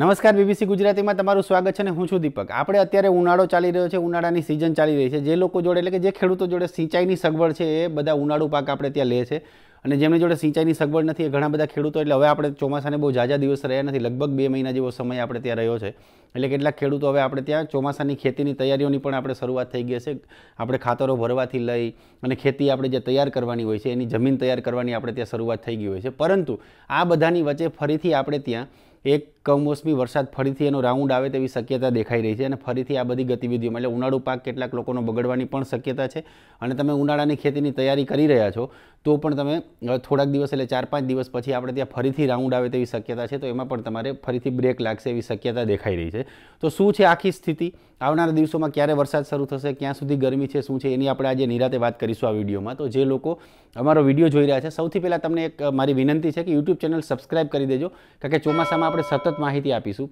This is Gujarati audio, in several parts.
નમસ્કાર બીબીસી ગુજરાતીમાં તમારું સ્વાગત છે ને હું છું દીપક આપણે અત્યારે ઉનાળો ચાલી રહ્યો છે ઉનાળાની સિઝન ચાલી રહી છે જે લોકો જોડે એટલે કે જે ખેડૂતો જોડે સિંચાઈની સગવડ છે એ બધા ઉનાળુ પાક આપણે ત્યાં લે છે અને જેમની જોડે સિંચાઈની સગવડ નથી એ ઘણા બધા ખેડૂતો એટલે હવે આપણે ચોમાસાને બહુ ઝાઝા દિવસ રહ્યા નથી લગભગ બે મહિના જેવો સમય આપણે ત્યાં રહ્યો છે એટલે કેટલાક ખેડૂતો હવે આપણે ત્યાં ચોમાસાની ખેતીની તૈયારીઓની પણ આપણે શરૂઆત થઈ ગઈ છે આપણે ખાતરો ભરવાથી લઈ અને ખેતી આપણે જે તૈયાર કરવાની હોય છે એની જમીન તૈયાર કરવાની આપણે ત્યાં શરૂઆત થઈ ગઈ હોય છે પરંતુ આ બધાની વચ્ચે ફરીથી આપણે ત્યાં એક કમોસમી વરસાદ ફરીથી એનો રાઉન્ડ આવે તેવી શક્યતા દેખાઈ રહી છે અને ફરીથી આ બધી ગતિવિધિઓમાં એટલે ઉનાળુ પાક કેટલાક લોકોનો બગડવાની પણ શક્યતા છે અને તમે ઉનાળાની ખેતીની તૈયારી કરી રહ્યા છો તો પણ તમે થોડાક દિવસ એટલે ચાર પાંચ દિવસ પછી આપણે ત્યાં ફરીથી રાઉન્ડ આવે તેવી શક્યતા છે તો એમાં પણ તમારે ફરીથી બ્રેક લાગશે એવી શક્યતા દેખાઈ રહી છે તો શું છે આખી સ્થિતિ આવનારા દિવસોમાં ક્યારે વરસાદ શરૂ થશે ક્યાં સુધી ગરમી છે શું છે એની આપણે આજે નિરાતે વાત કરીશું આ વિડીયોમાં તો જે લોકો અમારો વિડીયો જોઈ રહ્યા છે સૌથી પહેલાં તમને એક મારી વિનંતી છે કે યુટ્યુબ ચેનલ સબસ્ક્રાઈબ કરી દેજો કારણ કે ચોમાસામાં આપણે સતત માહિતી આપીશું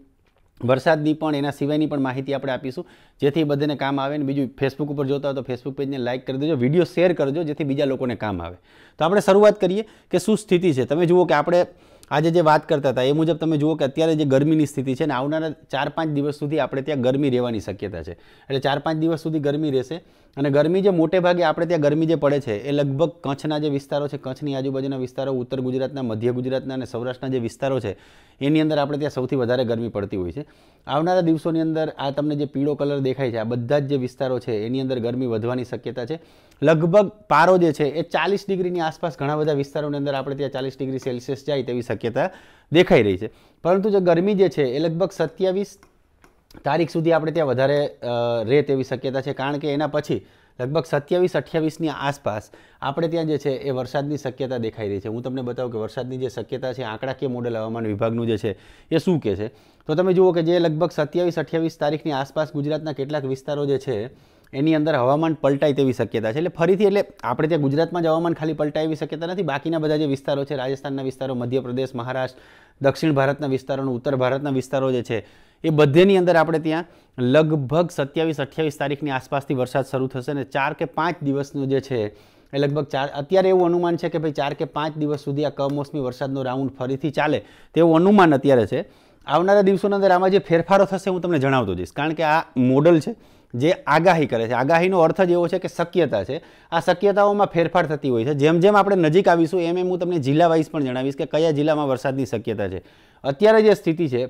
વરસાદની પણ એના સિવાયની પણ માહિતી આપણે આપીશું જેથી બધાને કામ આવે ને બીજું ફેસબુક ઉપર જોતા હોય તો ફેસબુક પેજને લાઇક કરી દેજો વિડીયો શેર કરજો જેથી બીજા લોકોને કામ આવે તો આપણે શરૂઆત કરીએ કે શું સ્થિતિ છે તમે જુઓ કે આપણે આજે જે વાત કરતા હતા એ મુજબ તમે જુઓ કે અત્યારે જે ગરમીની સ્થિતિ છે ને આવનારા ચાર પાંચ દિવસ સુધી આપણે ત્યાં ગરમી રહેવાની શક્યતા છે એટલે ચાર પાંચ દિવસ સુધી ગરમી રહેશે અને ગરમી જે મોટે ભાગે આપણે ત્યાં ગરમી જે પડે છે એ લગભગ કચ્છના જે વિસ્તારો છે કચ્છની આજુબાજુના વિસ્તારો ઉત્તર ગુજરાતના મધ્ય ગુજરાતના અને સૌરાષ્ટ્રના જે વિસ્તારો છે એની અંદર આપણે ત્યાં સૌથી વધારે ગરમી પડતી હોય છે આવનારા દિવસોની અંદર આ તમને જે પીળો કલર દેખાય છે આ બધા જ જે વિસ્તારો છે એની અંદર ગરમી વધવાની શક્યતા છે લગભગ પારો જે છે એ ચાલીસ ડિગ્રીની આસપાસ ઘણા બધા વિસ્તારોની અંદર આપણે ત્યાં ચાલીસ ડિગ્રી સેલ્સિયસ જાય તેવી શક્યતા દેખાઈ રહી છે પરંતુ જે ગરમી જે છે એ લગભગ સત્યાવીસ તારીખ સુધી આપણે ત્યાં વધારે રહે તેવી શક્યતા છે કારણ કે એના પછી લગભગ સત્યાવીસ અઠ્યાવીસની આસપાસ આપણે ત્યાં જે છે એ વરસાદની શક્યતા દેખાઈ રહી છે હું તમને બતાવું કે વરસાદની જે શક્યતા છે આંકડાકીય મોડેલ હવામાન વિભાગનું જે છે એ શું કહે છે તો તમે જુઓ કે જે લગભગ સત્યાવીસ અઠ્યાવીસ તારીખની આસપાસ ગુજરાતના કેટલાક વિસ્તારો જે છે એની અંદર હવામાન પલટાય તેવી શક્યતા છે એટલે ફરીથી એટલે આપણે ત્યાં ગુજરાતમાં જ હવામાન ખાલી પલટાય એવી શક્યતા નથી બાકીના બધા જે વિસ્તારો છે રાજસ્થાનના વિસ્તારો મધ્યપ્રદેશ મહારાષ્ટ્ર દક્ષિણ ભારતના વિસ્તારોનો ઉત્તર ભારતના વિસ્તારો જે છે એ બધેની અંદર આપણે ત્યાં લગભગ સત્યાવીસ અઠ્યાવીસ તારીખની આસપાસથી વરસાદ શરૂ થશે અને ચાર કે પાંચ દિવસનું જે છે એ લગભગ ચાર અત્યારે એવું અનુમાન છે કે ભાઈ ચાર કે પાંચ દિવસ સુધી આ કમોસમી વરસાદનો રાઉન્ડ ફરીથી ચાલે તેવું અનુમાન અત્યારે છે આવનારા દિવસોની અંદર આમાં જે ફેરફારો થશે હું તમને જણાવતો જઈશ કારણ કે આ મોડલ છે જે આગાહી કરે છે આગાહીનો અર્થ જ એવો છે કે શક્યતા છે આ શક્યતાઓમાં ફેરફાર થતી હોય છે જેમ જેમ આપણે નજીક આવીશું એમ એમ હું તમને જિલ્લા વાઇઝ પણ જણાવીશ કે કયા જિલ્લામાં વરસાદની શક્યતા છે અત્યારે જે સ્થિતિ છે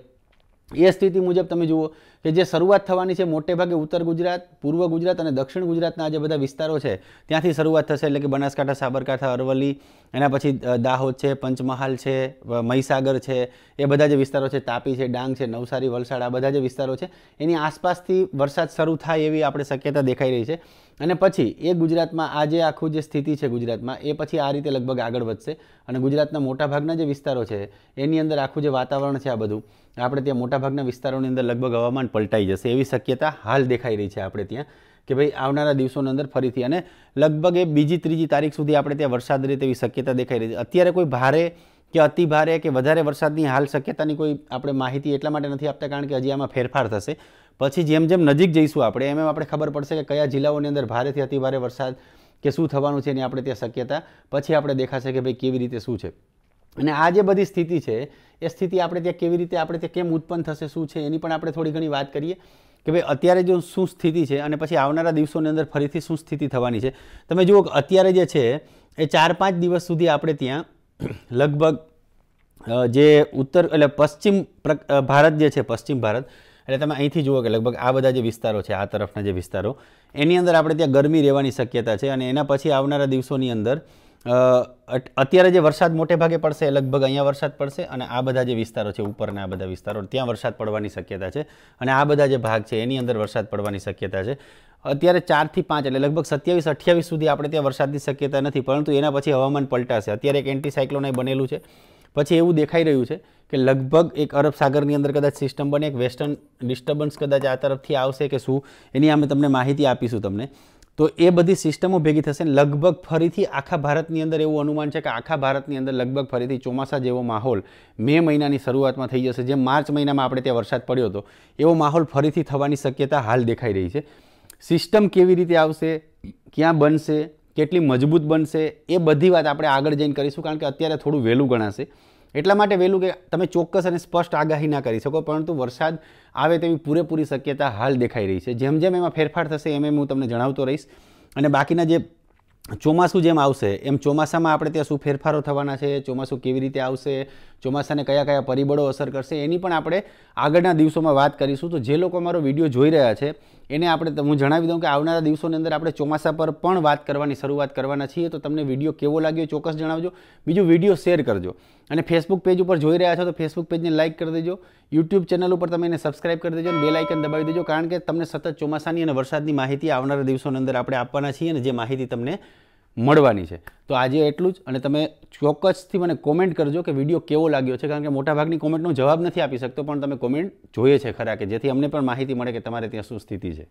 એ સ્થિતિ મુજબ તમે જુઓ કે જે શરૂઆત થવાની છે મોટે ભાગે ઉત્તર ગુજરાત પૂર્વ ગુજરાત અને દક્ષિણ ગુજરાતના જે બધા વિસ્તારો છે ત્યાંથી શરૂઆત થશે એટલે કે બનાસકાંઠા સાબરકાંઠા અરવલ્લી એના પછી દાહોદ છે પંચમહાલ છે મહીસાગર છે એ બધા જે વિસ્તારો છે તાપી છે ડાંગ છે નવસારી વલસાડ આ બધા જે વિસ્તારો છે એની આસપાસથી વરસાદ શરૂ થાય એવી આપણે શક્યતા દેખાઈ રહી છે અને પછી એ ગુજરાતમાં આ જે આખું જે સ્થિતિ છે ગુજરાતમાં એ પછી આ રીતે લગભગ આગળ વધશે અને ગુજરાતના મોટાભાગના જે વિસ્તારો છે એની અંદર આખું જે વાતાવરણ છે આ બધું આપણે ત્યાં મોટાભાગના વિસ્તારોની અંદર લગભગ હવામાન પલટાઈ જશે એવી શક્યતા હાલ દેખાઈ રહી છે આપણે ત્યાં કે ભાઈ આવનારા દિવસોની અંદર ફરીથી અને લગભગ એ બીજી ત્રીજી તારીખ સુધી આપણે ત્યાં વરસાદ રહે તેવી શક્યતા દેખાઈ રહી છે અત્યારે કોઈ ભારે કે અતિ ભારે કે વધારે વરસાદની હાલ શક્યતાની કોઈ આપણે માહિતી એટલા માટે નથી આપતા કારણ કે હજી આમાં ફેરફાર થશે પછી જેમ જેમ નજીક જઈશું આપણે એમ એમ આપણે ખબર પડશે કે કયા જિલ્લાઓની અંદર ભારેથી અતિ ભારે વરસાદ કે શું થવાનું છે એની આપણે ત્યાં શક્યતા પછી આપણે દેખાશે કે ભાઈ કેવી રીતે શું છે અને આ જે બધી સ્થિતિ છે એ સ્થિતિ આપણે ત્યાં કેવી રીતે આપણે ત્યાં કેમ ઉત્પન્ન થશે શું છે એની પણ આપણે થોડી ઘણી વાત કરીએ કે ભાઈ અત્યારે જો શું સ્થિતિ છે અને પછી આવનારા દિવસોની અંદર ફરીથી શું સ્થિતિ થવાની છે તમે જુઓ અત્યારે જે છે એ ચાર પાંચ દિવસ સુધી આપણે ત્યાં લગભગ જે ઉત્તર એટલે પશ્ચિમ ભારત જે છે પશ્ચિમ ભારત એટલે તમે અહીંથી જુઓ કે લગભગ આ બધા જે વિસ્તારો છે આ તરફના જે વિસ્તારો એની અંદર આપણે ત્યાં ગરમી રહેવાની શક્યતા છે અને એના પછી આવનારા દિવસોની અંદર અત્યારે જે વરસાદ મોટે ભાગે પડશે લગભગ અહીંયા વરસાદ પડશે અને આ બધા જે વિસ્તારો છે ઉપરના આ બધા વિસ્તારો ત્યાં વરસાદ પડવાની શક્યતા છે અને આ બધા જે ભાગ છે એની અંદર વરસાદ પડવાની શક્યતા છે અત્યારે ચારથી પાંચ એટલે લગભગ સત્યાવીસ અઠ્યાવીસ સુધી આપણે ત્યાં વરસાદની શક્યતા નથી પરંતુ એના પછી હવામાન પલટાશે અત્યારે એક એન્ટીસાયક્લોનાઈ બનેલું છે પછી એવું દેખાઈ રહ્યું છે કે લગભગ એક અરબ સાગરની અંદર કદાચ સિસ્ટમ બને એક વેસ્ટર્ન ડિસ્ટર્બન્સ કદાચ આ તરફથી આવશે કે શું એની અમે તમને માહિતી આપીશું તમને તો એ બધી સિસ્ટમો ભેગી થશે લગભગ ફરીથી આખા ભારતની અંદર એવું અનુમાન છે કે આખા ભારતની અંદર લગભગ ફરીથી ચોમાસા જેવો માહોલ મે મહિનાની શરૂઆતમાં થઈ જશે જે માર્ચ મહિનામાં આપણે ત્યાં વરસાદ પડ્યો હતો એવો માહોલ ફરીથી થવાની શક્યતા હાલ દેખાઈ રહી છે સિસ્ટમ કેવી રીતે આવશે ક્યાં બનશે કેટલી મજબૂત બનશે એ બધી વાત આપણે આગળ જઈને કરીશું કારણ કે અત્યારે થોડું વહેલું ગણાશે એટલા માટે વહેલું કે તમે ચોક્કસ અને સ્પષ્ટ આગાહી ના કરી શકો પરંતુ વરસાદ આવે તેવી પૂરેપૂરી શક્યતા હાલ દેખાઈ રહી છે જેમ જેમ એમાં ફેરફાર થશે એમ એમ હું તમને જણાવતો રહીશ અને બાકીના જે ચોમાસું જેમ આવશે એમ ચોમાસામાં આપણે ત્યાં શું ફેરફારો થવાના છે ચોમાસું કેવી રીતે આવશે ચોમાસાને કયા કયા પરિબળો અસર કરશે એની પણ આપણે આગળના દિવસોમાં વાત કરીશું તો જે લોકો અમારો વિડીયો જોઈ રહ્યા છે એને આપણે હું જણાવી દઉં કે આવનારા દિવસોની અંદર આપણે ચોમાસા પર પણ વાત કરવાની શરૂઆત કરવાના છીએ તો તમને વિડીયો કેવો લાગ્યો ચોક્કસ જણાવજો બીજું વિડીયો શેર કરજો અને ફેસબુક પેજ ઉપર જોઈ રહ્યા છો તો ફેસબુક પેજને લાઇક કરી દેજો યુટ્યુબ ચેનલ ઉપર તમે એને સબસ્ક્રાઇબ કરી દેજો અને બે લાઇકન દબાવી દેજો કારણ કે તમને સતત ચોમાસાની અને વરસાદની માહિતી આવનારા દિવસોની અંદર આપણે આપવાના છીએ અને જે માહિતી તમને મળવાની છે તો આજે એટલું જ અને તમે ચોક્કસથી મને કોમેન્ટ કરજો કે વિડીયો કેવો લાગ્યો છે કારણ કે મોટાભાગની કોમેન્ટનો જવાબ નથી આપી શકતો પણ તમે કોમેન્ટ જોઈએ છે ખરા કે જેથી અમને પણ માહિતી મળે કે તમારે ત્યાં શું સ્થિતિ છે